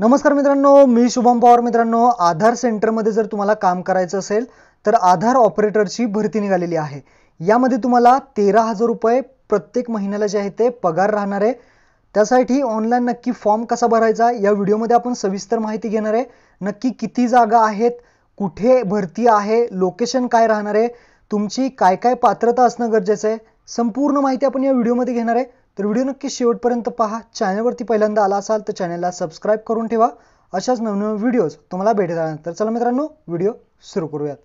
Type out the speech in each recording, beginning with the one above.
नमस्कार मित्रांनो मी शुभम पवार मित्रांनो आधार सेंटरमध्ये जर तुम्हाला काम करायचं असेल तर आधार ऑपरेटरची भरती निघालेली आहे यामध्ये तुम्हाला तेरा हजार रुपये प्रत्येक महिन्याला जे आहे ते पगार राहणार आहे त्यासाठी ऑनलाईन नक्की फॉर्म कसा भरायचा या व्हिडिओमध्ये आपण सविस्तर माहिती घेणार आहे नक्की किती जागा आहेत कुठे भरती आहे लोकेशन काय राहणार आहे तुमची काय काय पात्रता असणं गरजेचं आहे संपूर्ण माहिती आपण या व्हिडिओमध्ये घेणार आहे तर व्हिडिओ नक्की शेवटपर्यंत पहा चॅनलवरती पहिल्यांदा आला असाल तर चॅनलला सबस्क्राईब करून ठेवा अशाच नवनवीन व्हिडिओज तुम्हाला भेटत तर चला मित्रांनो व्हिडिओ सुरू करूयात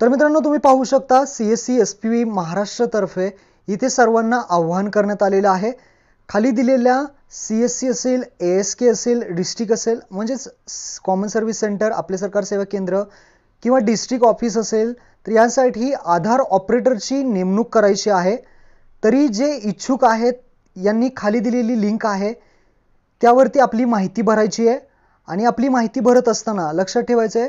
तर मित्रांनो तुम्ही पाहू शकता CSC S C S P महाराष्ट्रतर्फे इथे सर्वांना आव्हान करण्यात आलेलं आहे खाली दिलेल्या सी एस सी असेल ए एस के असेल डिस्ट्रिक्ट असेल म्हणजेच कॉमन सर्व्हिस सेंटर आपले सरकार सेवा केंद्र किंवा डिस्ट्रिक्ट ऑफिस असेल तर यासाठी आधार ऑपरेटरची नेमणूक करायची आहे तरी जे इच्छुक आहेत यांनी खाली दिलेली लिंक आहे त्यावरती आपली माहिती भरायची आहे आणि आपली माहिती भरत असताना लक्षात ठेवायचं आहे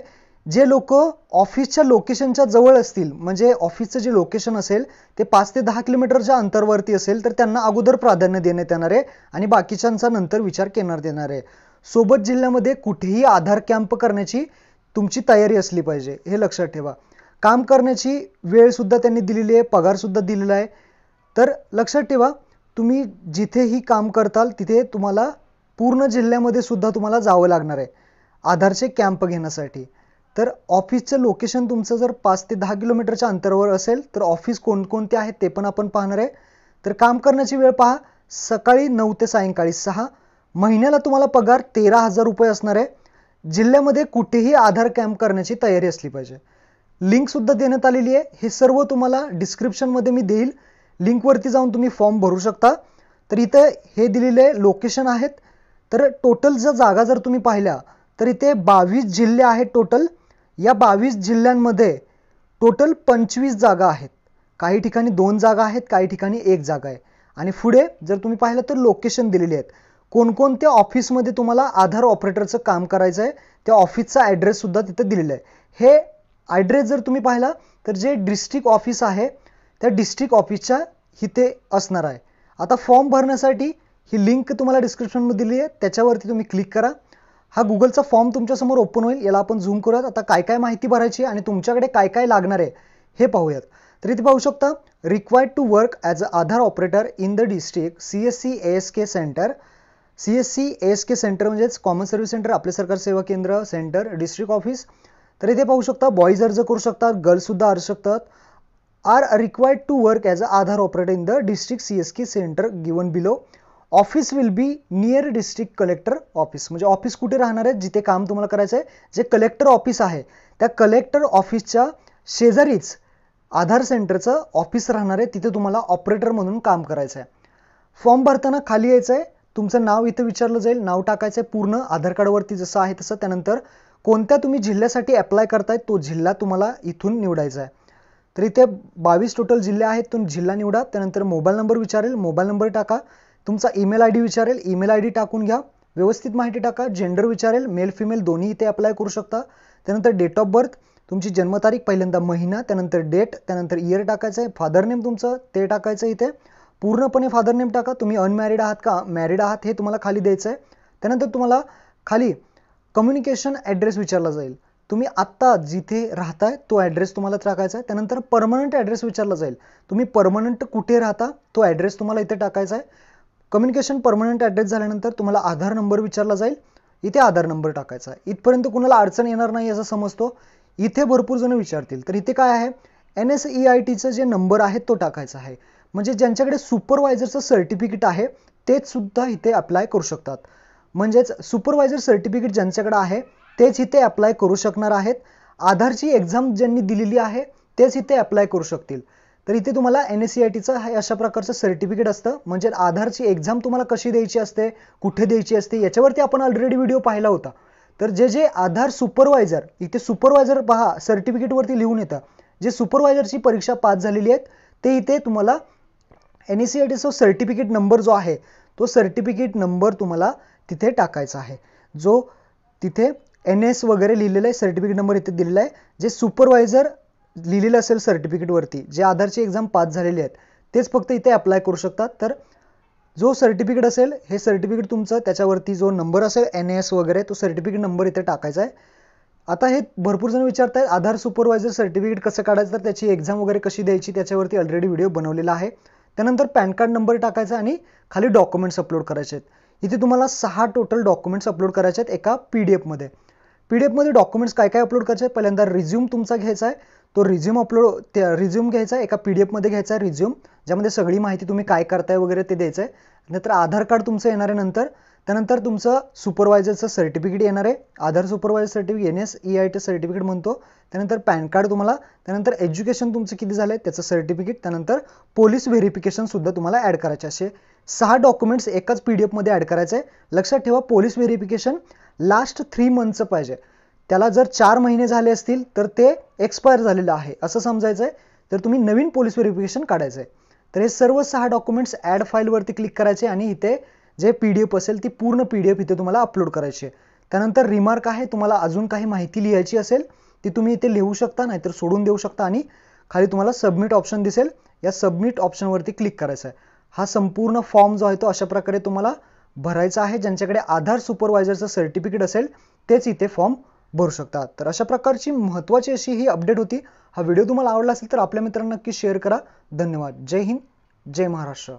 जे लोक ऑफिसच्या लोकेशनच्या जवळ असतील म्हणजे ऑफिसचं जे लोकेशन असेल ते पाच ते दहा किलोमीटरच्या अंतरवरती असेल तर त्यांना अगोदर प्राधान्य देण्यात येणार आहे आणि बाकीच्यांचा नंतर विचार करण्यात येणार आहे सोबत जिल्ह्यामध्ये कुठेही आधार कॅम्प करण्याची तुमची तयारी असली पाहिजे हे लक्षात ठेवा काम करण्याची वेळ सुद्धा त्यांनी दिलेली आहे पगार सुद्धा दिलेला आहे तर लक्षात ठेवा तुम्ही जिथेही काम करताल तिथे तुम्हाला पूर्ण जिल्ह्यामध्ये सुद्धा तुम्हाला जावं लागणार आहे आधारचे कॅम्प घेण्यासाठी तर ऑफिसचं लोकेशन तुमचं जर पाच ते दहा किलोमीटरच्या अंतरावर असेल तर ऑफिस कोणकोणते आहे ते पण आपण पाहणार आहे तर काम करण्याची वेळ पहा सकाळी नऊ ते सायंकाळी सहा महिन्याला तुम्हाला पगार तेरा हजार रुपये असणार आहे जिल्ह्यामध्ये कुठेही आधार कॅम्प करण्याची तयारी असली पाहिजे लिंकसुद्धा देण्यात आलेली आहे हे सर्व तुम्हाला डिस्क्रिप्शनमध्ये मी देईल लिंकवरती जाऊन तुम्ही फॉर्म भरू शकता तर इथे हे दिलेले लोकेशन आहेत तर टोटल जर जागा जर तुम्ही पाहिल्या तर इथे बावीस जिल्हे आहेत टोटल या बावीस जिल्ह्यांमध्ये टोटल पंचवीस जागा आहेत काही ठिकाणी दोन जागा आहेत काही ठिकाणी एक जागा आहे आणि पुढे जर तुम्ही पाहिलं तर लोकेशन दिलेली आहेत कोणकोणत्या ऑफिसमध्ये तुम्हाला आधार ऑपरेटरचं काम करायचं आहे त्या ऑफिसचा ॲड्रेससुद्धा तिथं दिलेला आहे हे ॲड्रेस जर तुम्ही पाहिला तर जे डिस्ट्रिक्ट ऑफिस आहे त्या डिस्ट्रिक्ट ऑफिसच्या इथे असणार आहे आता फॉर्म भरण्यासाठी ही लिंक तुम्हाला डिस्क्रिप्शनमध्ये दिली आहे त्याच्यावरती तुम्ही क्लिक करा हा गुगलचा फॉर्म समोर ओपन होईल याला आपण झूम करूयात आता काय काय माहिती भरायची आणि तुमच्याकडे काय काय लागणार आहे हे पाहूयात तर इथे पाहू शकता required to work as a Aadhaar operator in the district C S C S K centre C S C S K centre म्हणजेच कॉमन सर्व्हिस सेंटर आपले सरकार सेवा केंद्र सेंटर डिस्ट्रिक्ट ऑफिस तर इथे पाहू शकता बॉईज अर्ज करू शकतात गर्ल्ससुद्धा अर्ज शकतात are required to work as a Aadhaar operator in the district C S K centre given below office will be near district collector office म्हणजे ऑफिस कुठे राहणार आहे जिथे काम तुम्हाला करायचं आहे जे कलेक्टर ऑफिस आहे त्या कलेक्टर ऑफिसच्या शेजारीच आधार सेंटरचं ऑफिस राहणार आहे तिथे तुम्हाला ऑपरेटर म्हणून काम करायचं आहे फॉर्म भरताना खाली यायचं आहे तुमचं नाव इथं विचारलं जाईल नाव टाकायचंय पूर्ण आधार कार्डवरती जसं आहे तसं त्यानंतर कोणत्या तुम्ही जिल्ह्यासाठी अप्लाय करताय तो जिल्हा तुम्हाला इथून निवडायचा आहे तर इथे बावीस टोटल जिल्हे आहेत तुम्ही जिल्हा निवडा त्यानंतर मोबाईल नंबर विचारेल मोबाईल नंबर टाका तुमचा ईमेल आय डी विचारेल ईमेल आय डी टाकून घ्या व्यवस्थित माहिती टाका जेंडर विचारेल मेल फिमेल दोन्ही इथे अप्लाय करू शकता त्यानंतर डेट ऑफ बर्थ तुमची जन्मतारीख पहिल्यांदा महिना त्यानंतर डेट त्यानंतर इयर टाकायचं आहे फादर नेम तुमचं ते टाकायचं इथे पूर्णपणे फादर नेम टाका तुम्ही अनमॅरिड आहात का मॅरिड आहात हे तुम्हाला खाली द्यायचं आहे त्यानंतर तुम्हाला खाली कम्युनिकेशन ॲड्रेस विचारला जाईल तुम्ही आत्ता जिथे राहताय तो ॲड्रेस तुम्हाला टाकायचा आहे त्यानंतर परमनंट ॲड्रेस विचारला जाईल तुम्ही परमनंट कुठे राहता तो ॲड्रेस तुम्हाला इथे टाकायचा आहे कम्युनिकेशन परमनंट ॲड्रेस झाल्यानंतर तुम्हाला आधार नंबर विचारला जाईल इथे आधार नंबर टाकायचा आहे इथपर्यंत कुणाला अडचण येणार नाही असं समजतो इथे भरपूर जण विचारतील तर इथे काय आहे एन एस ई आय टीचं जे नंबर आहे तो टाकायचा आहे म्हणजे ज्यांच्याकडे सुपरवायझरचं सर्टिफिकेट आहे तेच सुद्धा इथे अप्लाय करू शकतात म्हणजेच सुपरवायझर सर्टिफिकेट ज्यांच्याकडे आहे तेच इथे अप्लाय करू शकणार आहेत आधारची एक्झाम ज्यांनी दिलेली आहे तेच इथे अप्लाय करू शकतील तर इथे तुम्हाला एन एस सी आय टीचं हे अशा प्रकारचं सर्टिफिकेट असतं म्हणजे आधारची एक्झाम तुम्हाला कशी द्यायची असते कुठे द्यायची असते याच्यावरती आपण ऑलरेडी व्हिडिओ पाहिला होता तर जे जे आधार सुपरवायझर इथे सुपरवायझर पहा सर्टिफिकेटवरती लिहून येतं जे सुपरवायझरची परीक्षा पास झालेली आहेत ते इथे तुम्हाला एन एस सी आय टीचा सर्टिफिकेट नंबर जो आहे तो सर्टिफिकेट नंबर तुम्हाला तिथे टाकायचा आहे जो तिथे एन एस वगैरे लिहिलेला आहे सर्टिफिकेट नंबर इथे दिलेला आहे जे सुपरवायझर लिहिलेलं असेल सर्टिफिकेटवरती जे आधारची एक्झाम पास झालेली आहेत तेच फक्त इथे अप्लाय करू शकतात तर जो सर्टिफिकेट असेल हे सर्टिफिकेट तुमचं त्याच्यावरती जो नंबर असेल एन एस वगैरे तो सर्टिफिकेट नंबर इथे टाकायचा आहे आता हे भरपूर जण विचारत आहेत आधार सुपरवायझर सर्टिफिकेट कसं काढायचं तर त्याची एक्झाम वगैरे कशी द्यायची त्याच्यावरती ऑलरेडी व्हिडिओ बनवलेला आहे त्यानंतर पॅन कार्ड नंबर टाकायचा आणि खाली डॉक्युमेंट्स अपलोड करायचे आहेत इथे तुम्हाला सहा टोटल डॉक्युमेंट्स अपलोड करायचे आहेत एका पी डी एफमध्ये पी डी एफमध्ये डॉक्युमेंट्स काय काय अपलोड करायचे पहिल्यांदा रिझ्युम तुमचा घ्यायचा आहे तो रिझ्यूम अपलोड त्या रिझ्युम घ्यायचा आहे एका पी डी एफमध्ये घ्यायचा आहे रिझ्युम ज्यामध्ये सगळी माहिती तुम्ही काय करताय वगैरे ते द्यायचं आहे नंतर आधार कार्ड तुमचं येणार आहे नंतर त्यानंतर तुमचं सुपरवायझरचं सर्टिफिकेट येणार आहे Aadhaar supervisor certificate N S E I T certificate म्हणतो त्यानंतर पॅन कार्ड तुम्हाला त्यानंतर एज्युकेशन तुमचं किती झालं आहे त्याचं सर्टिफिकेट त्यानंतर पोलीस सुद्धा तुम्हाला ॲड करायचे असे सहा डॉक्युमेंट्स एकाच पी डी एफमध्ये ॲड करायचं आहे लक्षात ठेवा पोलीस व्हेरिफिकेशन लास्ट थ्री मंथचं पाहिजे त्याला जर चार महिने झाले असतील तर ते एक्सपायर झालेलं आहे असं समजायचं आहे तर तुम्ही नवीन पोलीस व्हेरिफिकेशन काढायचं आहे तर हे सर्व सहा डॉक्युमेंट्स ॲड फाईलवरती क्लिक करायचे आणि इथे जे पी डी एफ असेल ती पूर्ण पी डी एफ इथे तुम्हाला अपलोड करायची आहे त्यानंतर रिमार्क आहे तुम्हाला अजून काही माहिती लिहायची असेल ती तुम्ही इथे लिहू शकता नाहीतर सोडून देऊ शकता आणि खाली तुम्हाला सबमिट ऑप्शन दिसेल या सबमिट ऑप्शनवरती क्लिक करायचं आहे हा संपूर्ण फॉर्म जो आहे तो अशा प्रकारे तुम्हाला भरायचा आहे ज्यांच्याकडे आधार सुपरवायझरचं सर्टिफिकेट असेल तेच इथे फॉर्म भरू शकतात तर अशा प्रकारची महत्वाची अशी ही अपडेट होती हा व्हिडिओ तुम्हाला आवडला असेल तर आपल्या मित्रांना नक्की शेअर करा धन्यवाद जय हिंद जय महाराष्ट्र